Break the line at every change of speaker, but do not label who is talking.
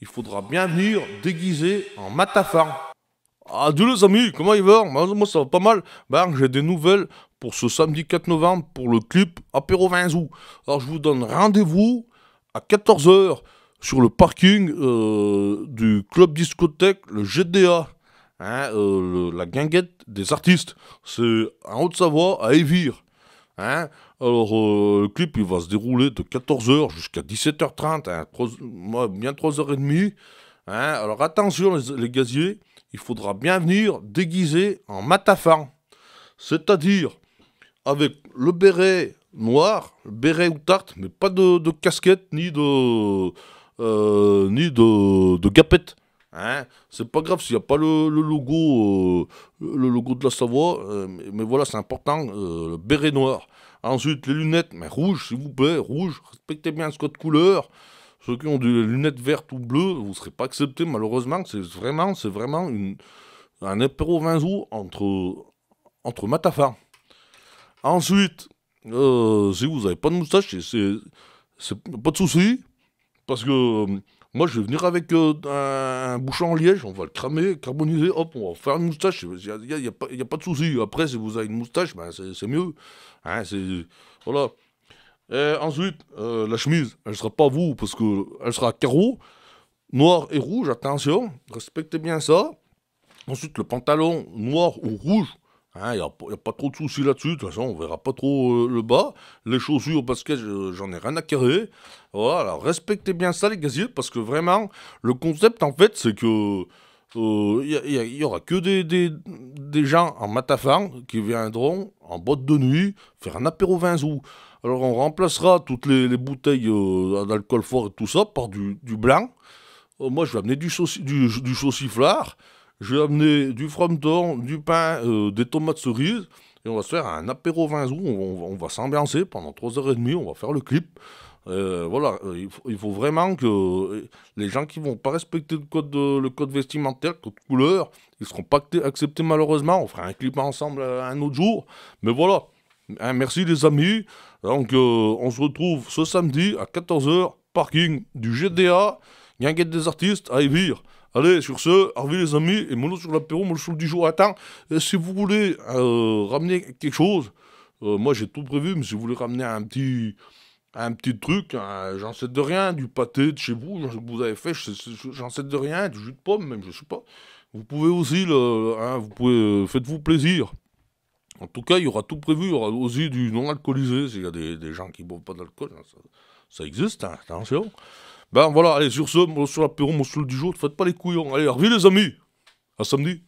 il faudra bien venir déguisé en matafar. Adieu les amis, comment il va Moi, ça va pas mal. Ben, j'ai des nouvelles pour ce samedi 4 novembre pour le clip Apéro Vinzou. Alors, je vous donne rendez-vous à 14h sur le parking euh, du club discothèque, le GDA. Hein, euh, la guinguette des artistes. C'est en Haute-Savoie, à Évire. Hein? Alors, euh, le clip, il va se dérouler de 14h jusqu'à 17h30, hein, bien 3h30. Hein? Alors, attention, les, gaziers, il faudra bien venir déguisé en matafan. C'est-à-dire avec le béret noir, béret ou tarte, mais pas de, casquette ni de, euh, ni de gapette. Hein? c'est pas grave s'il n'y a pas le, logo, euh, le logo de la Savoie, euh, mais, voilà, c'est important, euh, le béret noir. Ensuite, les lunettes, mais rouge, s'il vous plaît, rouge, respectez bien ce code couleur. Ceux qui ont des lunettes vertes ou bleues, vous ne serez pas acceptés, malheureusement. C'est vraiment, c'est vraiment un apéro vinzou entre, entre matafans. Ensuite, si vous n'avez pas de moustache, c'est, pas de souci, parce que moi, je vais venir avec euh, un, bouchon en liège, on va le cramer, carboniser, hop, on va faire une moustache. Il n'y a, y a, pas de souci. Après, si vous avez une moustache, ben, c'est mieux. Hein, voilà. ensuite, euh, la chemise, elle ne sera pas vous, parce qu'elle sera à carreau. noir et rouge, attention, respectez bien ça. Ensuite, le pantalon noir ou rouge, il hein, n'y a, pas trop de soucis là-dessus. De toute façon, on verra pas trop euh, le bas. Les chaussures, parce que j'en ai rien à carrer. Voilà, respectez bien ça, les gaziers, parce que vraiment, le concept, en fait, c'est que. Il euh, n'y aura que des, gens en matafan qui viendront en boîte de nuit faire un apéro vin ou Alors on remplacera toutes les, bouteilles d'alcool euh, fort et tout ça par du, blanc. moi je vais amener du, sauci, du, je vais amener du frometon, du pain, euh, des tomates cerises. Et on va se faire un apéro vinzou. On, va s'ambiancer pendant 3h30. On va faire le clip. Euh, voilà, euh, il faut, vraiment que les gens qui vont pas respecter le code, vestimentaire, le code couleur, ils seront pas acceptés malheureusement. On fera un clip ensemble un autre jour. Mais voilà, merci les amis. Donc on se retrouve ce samedi à 14h, parking du GDA, Guinguette des artistes à Évire. Allez, sur ce, au les amis, et mono sur l'apéro, mon sur du jour. Attends, euh, si vous voulez euh, ramener quelque chose, euh, moi j'ai tout prévu, mais si vous voulez ramener un petit, un petit truc, j'en sais de rien, du pâté de chez vous, ce vous avez fait, j'en sais de rien, du jus de pomme même, je sais pas. Vous pouvez aussi, le, hein, vous pouvez, faites-vous plaisir. En tout cas, il y aura tout prévu, il y aura aussi du non alcoolisé, s'il y a des, gens qui ne boivent pas d'alcool, hein, ça, ça, existe, hein, attention. Ben voilà, allez, sur ce, sur l'apéro, mon soul du jour, ne faites pas les couillons. Hein. Allez, à les amis, à samedi.